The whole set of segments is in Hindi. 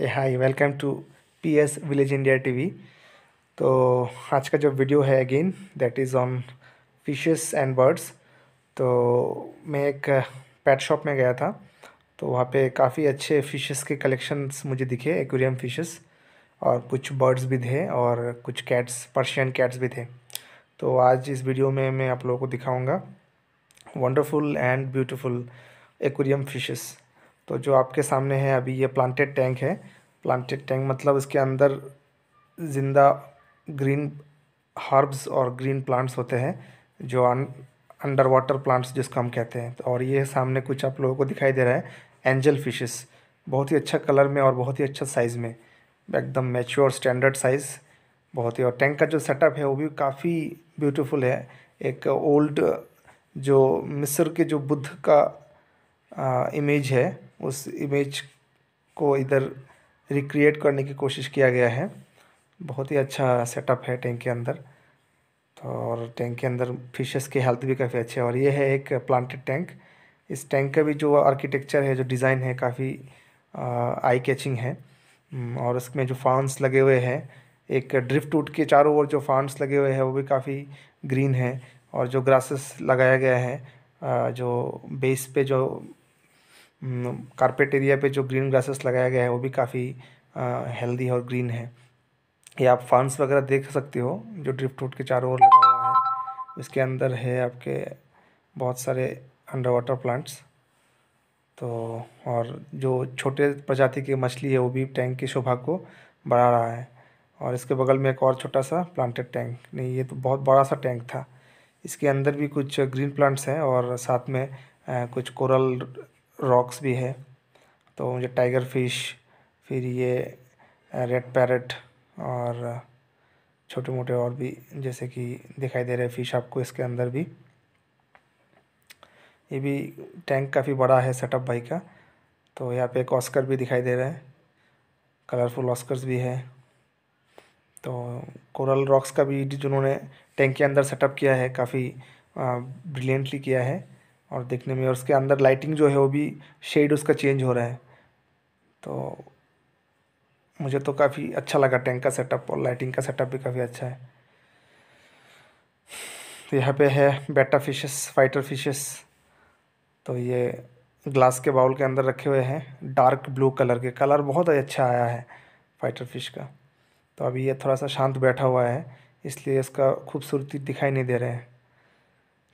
A hi welcome to P S village India TV तो आज का जो वीडियो है again that is on fishes and birds तो मैं एक पेट uh, शॉप में गया था तो वहाँ पे काफ़ी अच्छे फ़िशेस के कलेक्शंस मुझे दिखे एक्वेरियम फ़िशेस और कुछ बर्ड्स भी थे और कुछ कैट्स पर्शियन कैट्स भी थे तो आज इस वीडियो में मैं आप लोगों को दिखाऊँगा wonderful and beautiful aquarium fishes तो जो आपके सामने है अभी ये प्लांटेड टैंक है प्लांटेड टैंक मतलब इसके अंदर ज़िंदा ग्रीन हर्ब्स और ग्रीन प्लांट्स होते हैं जो अंडर वाटर प्लांट्स जिसको हम कहते हैं और ये सामने कुछ आप लोगों को दिखाई दे रहा है एंजल फिशेस बहुत ही अच्छा कलर में और बहुत ही अच्छा साइज़ में एकदम मेच्योर स्टैंडर्ड साइज़ बहुत ही और टैंक का जो सेटअप है वो भी काफ़ी ब्यूटीफुल है एक ओल्ड जो मिस्र के जो बुद्ध का आ, इमेज है उस इमेज को इधर रिक्रिएट करने की कोशिश किया गया है बहुत ही अच्छा सेटअप है टैंक के अंदर तो और टैंक के अंदर फिशेस की हेल्थ भी काफ़ी अच्छी है और ये है एक प्लांटेड टैंक इस टैंक का भी जो आर्किटेक्चर है जो डिज़ाइन है काफ़ी आई कैचिंग है और इसमें जो फाउंस लगे हुए हैं एक ड्रिफ्ट टूट के चारों ओर जो फाउंस लगे हुए हैं वो भी काफ़ी ग्रीन है और जो ग्रासेस लगाया गया है जो बेस पे जो कारपेट एरिया पे जो ग्रीन ग्रासेस लगाया गया है वो भी काफ़ी हेल्दी और ग्रीन है ये आप फार्म्स वगैरह देख सकते हो जो ड्रिफ्ट रूट के चारों ओर लगा हुआ है इसके अंदर है आपके बहुत सारे अंडर वाटर प्लांट्स तो और जो छोटे प्रजाति की मछली है वो भी टैंक की शोभा को बढ़ा रहा है और इसके बगल में एक और छोटा सा प्लांटेड टैंक नहीं ये तो बहुत बड़ा सा टैंक था इसके अंदर भी कुछ ग्रीन प्लांट्स हैं और साथ में कुछ कोरल रॉक्स भी है तो मुझे टाइगर फिश फिर ये रेड पैरट और छोटे मोटे और भी जैसे कि दिखाई दे रहे फ़िश आपको इसके अंदर भी ये भी टैंक काफ़ी बड़ा है सेटअप भाई का तो यहाँ पे एक ऑस्कर भी दिखाई दे रहा है कलरफुल ऑस्कर्स भी है तो कोरल रॉक्स का भी जिन्होंने टैंक के अंदर सेटअप किया है काफ़ी ब्रिलियंटली किया है और देखने में और उसके अंदर लाइटिंग जो है वो भी शेड उसका चेंज हो रहा है तो मुझे तो काफ़ी अच्छा लगा टैंक का सेटअप और लाइटिंग का सेटअप भी काफ़ी अच्छा है तो यहाँ पे है बेटा फिशेस फाइटर फिशेस तो ये ग्लास के बाउल के अंदर रखे हुए हैं डार्क ब्लू कलर के कलर बहुत अच्छा आया है फाइटर फिश का तो अभी ये थोड़ा सा शांत बैठा हुआ है इसलिए इसका खूबसूरती दिखाई नहीं दे रहे हैं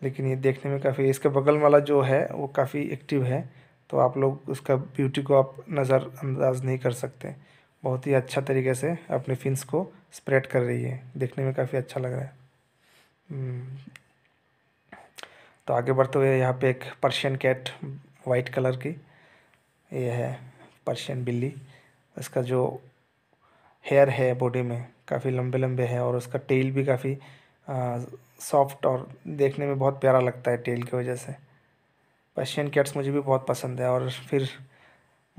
लेकिन ये देखने में काफ़ी इसके बगल वाला जो है वो काफ़ी एक्टिव है तो आप लोग उसका ब्यूटी को आप नज़रअंदाज नहीं कर सकते बहुत ही अच्छा तरीके से अपने फिन्स को स्प्रेड कर रही है देखने में काफ़ी अच्छा लग रहा है हम्म। तो आगे बढ़ते हुए यहाँ पे एक पर्शियन कैट वाइट कलर की ये है पर्शियन बिल्ली इसका जो हेयर है बॉडी में काफ़ी लंबे लंबे हैं और उसका टेल भी काफ़ी सॉफ्ट और देखने में बहुत प्यारा लगता है टेल की वजह से पर्शियन कैट्स मुझे भी बहुत पसंद है और फिर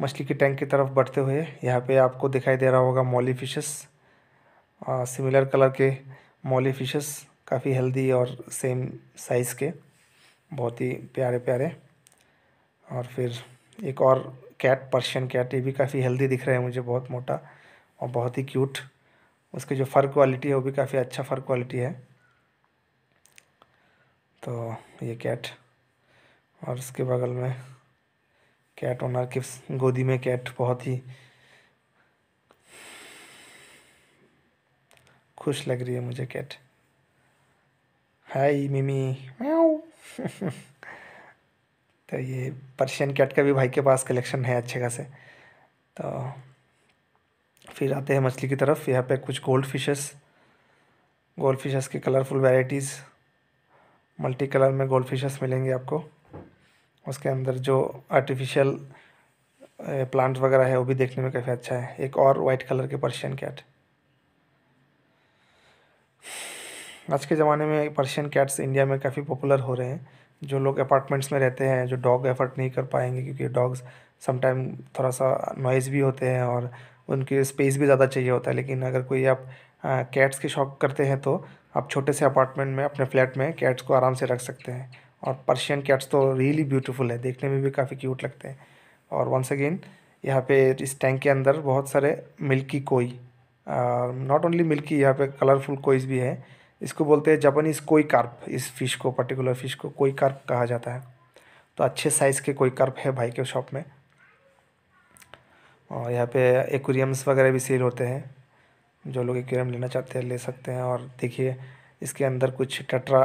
मछली की टैंक की तरफ बढ़ते हुए यहाँ पे आपको दिखाई दे रहा होगा मॉली फिशेस सिमिलर कलर के मॉली फिशेस काफ़ी हेल्दी और सेम साइज़ के बहुत ही प्यारे प्यारे और फिर एक और कैट पर्शियन कैट ये भी काफ़ी हेल्दी दिख रहे हैं मुझे बहुत मोटा और बहुत ही क्यूट उसके जो फ़र क्वालिटी है वो भी काफ़ी अच्छा फ़र क्वालिटी है तो ये कैट और इसके बगल में कैट ओनर की गोदी में कैट बहुत ही खुश लग रही है मुझे कैट हाय मिमी म्याऊ तो ये पर्शियन कैट का भी भाई के पास कलेक्शन है अच्छे खासे तो फिर आते हैं मछली की तरफ यहाँ पे कुछ गोल्ड फिशेस गोल्ड फिशेस के कलरफुल वैराइटीज़ मल्टी कलर में गोल्ड फिशेस मिलेंगे आपको उसके अंदर जो आर्टिफिशियल प्लांट वगैरह है वो भी देखने में काफ़ी अच्छा है एक और वाइट कलर के पर्शियन कैट आज के ज़माने में पर्शियन कैट्स इंडिया में काफ़ी पॉपुलर हो रहे हैं जो लोग अपार्टमेंट्स में रहते हैं जो डॉग एफर्ट नहीं कर पाएंगे क्योंकि डॉग्स समटाइम थोड़ा सा नॉइज़ भी होते हैं और उनकी स्पेस भी ज़्यादा चाहिए होता है लेकिन अगर कोई आप कैट्स के शौक करते हैं तो आप छोटे से अपार्टमेंट में अपने फ्लैट में कैट्स को आराम से रख सकते हैं और पर्शियन कैट्स तो रियली ब्यूटीफुल है देखने में भी काफ़ी क्यूट लगते हैं और वंस अगेन यहाँ पे इस टैंक के अंदर बहुत सारे मिल्की कोई नॉट ओनली मिल्की यहाँ पे कलरफुल कोइज भी है इसको बोलते हैं जापानीज़ कोई कार्प इस फ़िश को पर्टिकुलर फ़िश को कोई कार्प कहा जाता है तो अच्छे साइज़ के कोई कार्प है भाई के शॉप में और यहाँ पे एक्वेरियम्स वगैरह भी सेल होते हैं जो लोग एक्वेरियम लेना चाहते हैं ले सकते हैं और देखिए इसके अंदर कुछ टट्रा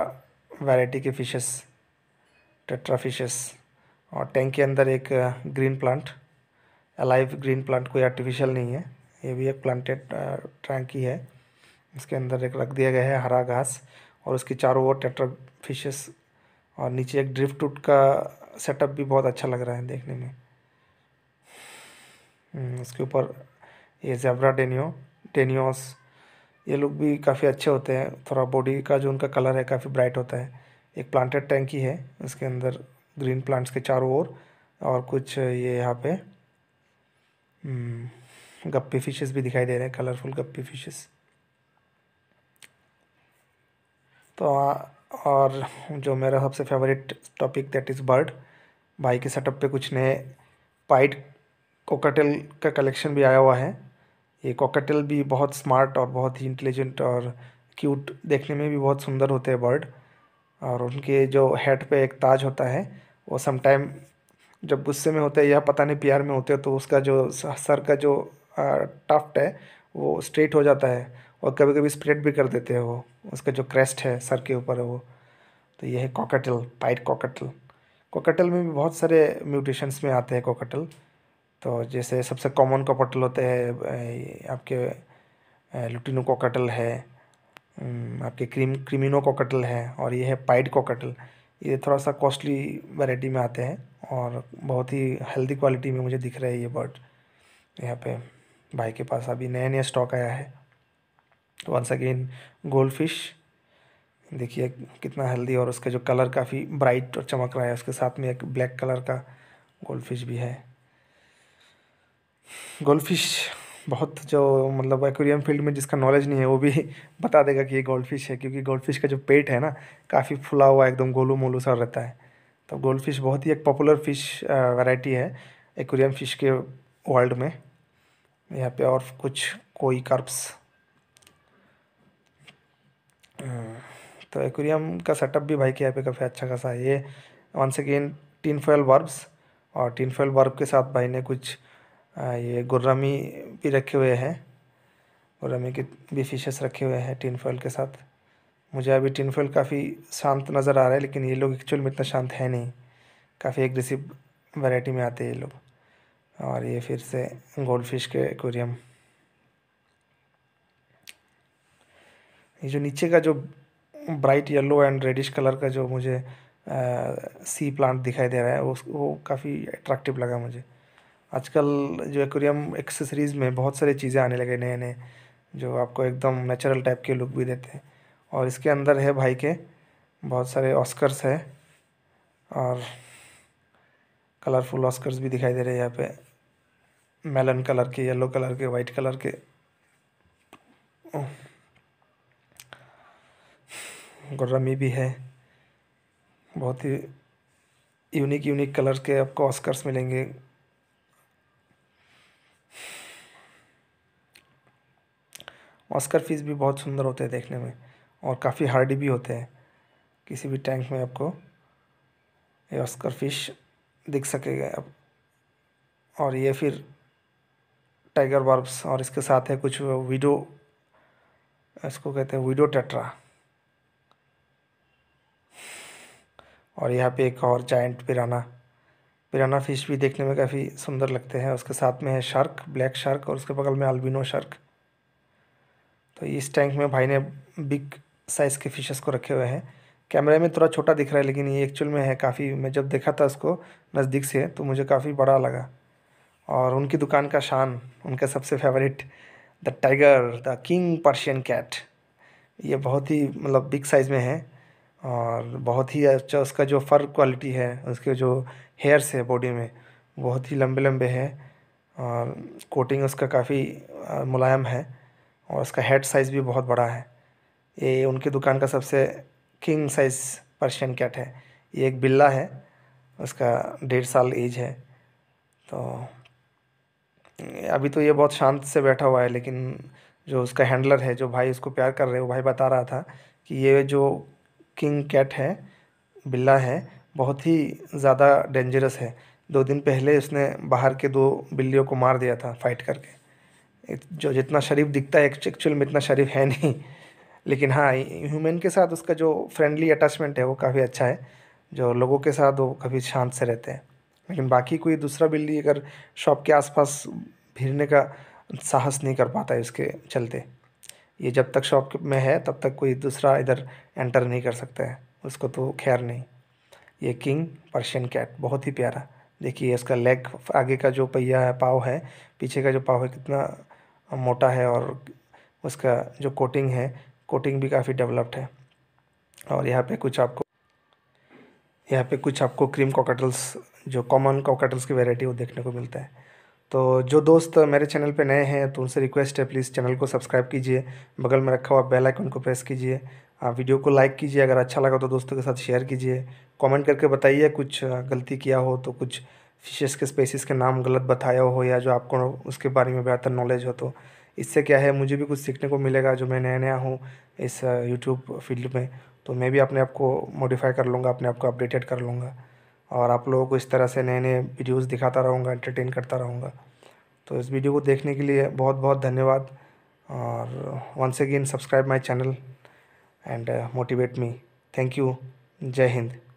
वैरायटी के फ़िशेस टट्रा फिशेस और टैंक के अंदर एक green plant alive green plant कोई आर्टिफिशियल नहीं है ये भी एक प्लांटेड टैंक ही है इसके अंदर एक रख दिया गया है हरा घास और उसके चारों ओर टेट्रा फिशेस और नीचे एक ड्रिफ्ट टूट का सेटअप भी बहुत अच्छा लग रहा है देखने में उसके हम्म, ऊपर ये जेब्रा डेनियो डेनियोस ये लोग भी काफ़ी अच्छे होते हैं थोड़ा बॉडी का जो उनका कलर है काफ़ी ब्राइट होता है एक प्लांटेड टैंकी है उसके अंदर ग्रीन प्लांट्स के चारों ओर और कुछ ये यहाँ पे हम्म, गप्पी फिशेस भी दिखाई दे रहे हैं कलरफुल गप्पी फिशेस तो और जो मेरा सबसे favourite topic that is bird भाई के सेटअप पे कुछ नए पाइड कोकाटेल का कलेक्शन भी आया हुआ है ये कोकाटेल भी बहुत स्मार्ट और बहुत ही इंटेलिजेंट और क्यूट देखने में भी बहुत सुंदर होते हैं बर्ड और उनके जो हेड पे एक ताज होता है वो समटाइम जब गुस्से में होते हैं या पता नहीं प्यार में होते हैं तो उसका जो सर का जो टफ्ट है वो स्ट्रेट हो जाता है और कभी कभी स्प्रेड भी कर देते हैं वो उसका जो क्रेस्ट है सर के ऊपर वो तो यह है कॉकटल पाइट कॉकटल कॉकटल में भी बहुत सारे म्यूटेशंस में आते हैं कॉकटल तो जैसे सबसे कॉमन कॉकटल होते हैं आपके लुटिनो कॉकटल है आपके क्रीम क्रीमिनो कॉकटल है और ये है पाइड कॉकटल ये थोड़ा सा कॉस्टली वैरायटी में आते हैं और बहुत ही हेल्दी क्वालिटी में मुझे दिख रहा है ये बर्ड यहाँ पे भाई के पास अभी नया नया स्टॉक आया है वंस अगेन गोल्ड फिश देखिए कितना हेल्दी और उसका जो कलर काफ़ी ब्राइट और चमक रहा है उसके साथ में एक ब्लैक कलर का गोल्ड फिश भी है गोल्डफिश बहुत जो मतलब एक्वेरियम फील्ड में जिसका नॉलेज नहीं है वो भी बता देगा कि ये गोल्डफिश है क्योंकि गोल्डफिश का जो पेट है ना काफ़ी फुला हुआ एकदम गोलू मोलू सा रहता है तो गोल्डफिश बहुत ही एक पॉपुलर फिश वैरायटी है एक्वेरियम फिश के वर्ल्ड में यहाँ पे और कुछ कोई कर्ब्स तो एक्वेरियम का सेटअप भी भाई के यहाँ पे काफ़ी अच्छा खासा है ये once again tin foil barbs और टीन फॉयल बर्ब के साथ भाई ने कुछ ये गुर्रमी भी रखे हुए हैं गुर्रमी के भी फिशेस रखे हुए हैं टिन फॉल के साथ मुझे अभी टिन फॉल काफ़ी शांत नज़र आ रहा है लेकिन ये लोग एक्चुअल में इतना शांत है नहीं काफ़ी एग्रेसिव वैरायटी में आते हैं ये लोग और ये फिर से गोल्ड फिश के एक्वेरियम ये जो नीचे का जो bright yellow and reddish colour का जो मुझे आ, सी प्लांट दिखाई दे रहा है वो वो काफ़ी अट्रैक्टिव लगा मुझे आजकल जो एक्वेरियम एक्सेसरीज़ में बहुत सारी चीज़ें आने लगे नए नए जो आपको एकदम नेचुरल टाइप के लुक भी देते हैं और इसके अंदर है भाई के बहुत सारे ऑस्कर्स है और कलरफुल ऑस्कर्स भी दिखाई दे रहे हैं यहाँ पे मेलन कलर के येलो कलर के वाइट कलर के गुर्रमी भी है बहुत ही यूनिक यूनिक कलर के आपको ऑस्कर्स मिलेंगे ऑस्कर फिश भी बहुत सुंदर होते हैं देखने में और काफ़ी हार्डी भी होते हैं किसी भी टैंक में आपको ये ऑस्कर फिश दिख सकेगा अब और ये फिर टाइगर बर्ब्स और इसके साथ है कुछ वीडो इसको कहते हैं वीडो टेट्रा और यहाँ पे एक और जाइंट पिराना पिराना फिश भी देखने में काफ़ी सुंदर लगते हैं उसके साथ में है शार्क ब्लैक शार्क और उसके बगल में अल्बिनो शार्क तो इस टैंक में भाई ने बिग साइज़ के फिशेस को रखे हुए हैं कैमरे में थोड़ा छोटा दिख रहा है लेकिन ये एक्चुअल में है काफ़ी मैं जब देखा था उसको नज़दीक से तो मुझे काफ़ी बड़ा लगा और उनकी दुकान का शान उनका सबसे favourite the tiger the king Persian cat ये बहुत ही मतलब बिग साइज़ में है और बहुत ही अच्छा उसका जो फर क्वालिटी है उसके जो हेयर्स है बॉडी में बहुत ही लंबे लंबे हैं और कोटिंग उसका काफ़ी मुलायम है और उसका हेड साइज़ भी बहुत बड़ा है ये उनकी दुकान का सबसे किंग साइज़ पर्शियन कैट है ये एक बिल्ला है उसका डेढ़ साल एज है तो अभी तो ये बहुत शांत से बैठा हुआ है लेकिन जो उसका हैंडलर है जो भाई उसको प्यार कर रहे वो भाई बता रहा था कि ये जो किंग कैट है बिल्ला है बहुत ही ज़्यादा डेंजरस है दो दिन पहले उसने बाहर के दो बिल्लियों को मार दिया था फाइट करके जो जितना शरीफ दिखता है एक्चुअल में इतना शरीफ है नहीं लेकिन हाँ ह्यूमन के साथ उसका जो फ्रेंडली अटैचमेंट है वो काफ़ी अच्छा है जो लोगों के साथ वो काफ़ी शांत से रहते हैं लेकिन बाकी कोई दूसरा बिल्ली अगर शॉप के आसपास भिरने का साहस नहीं कर पाता है उसके चलते ये जब तक शॉप में है तब तक कोई दूसरा इधर एंटर नहीं कर सकता है उसको तो खैर नहीं ये किंग पर्शियन कैट बहुत ही प्यारा देखिए इसका लेग आगे का जो पहिया है पाव है पीछे का जो पाव है कितना मोटा है और उसका जो कोटिंग है कोटिंग भी काफ़ी डेवलप्ड है और यहाँ पे कुछ आपको यहाँ पे कुछ आपको क्रीम कॉकटल्स जो कॉमन कॉकटल्स की वेराइटी वो देखने को मिलता है तो जो दोस्त मेरे चैनल पे नए हैं तो उनसे रिक्वेस्ट है प्लीज़ चैनल को सब्सक्राइब कीजिए बगल में रखा हुआ बेल आइकन को प्रेस कीजिए आप वीडियो को लाइक कीजिए अगर अच्छा लगा तो दोस्तों के साथ शेयर कीजिए कमेंट करके बताइए कुछ गलती किया हो तो कुछ फिशेस के स्पेसिस के नाम गलत बताया हो या जो आपको उसके बारे में बेहतर नॉलेज हो तो इससे क्या है मुझे भी कुछ सीखने को मिलेगा जो मैं नया नया हूँ इस यूट्यूब फील्ड में तो मैं भी अपने आप को मॉडिफाई कर लूँगा अपने आप को अपडेटेड कर लूँगा और आप लोगों को इस तरह से नए नए वीडियोज़ दिखाता रहूँगा एंटरटेन करता रहूँगा तो इस वीडियो को देखने के लिए बहुत बहुत धन्यवाद और once again subscribe my channel and motivate me thank you जय हिंद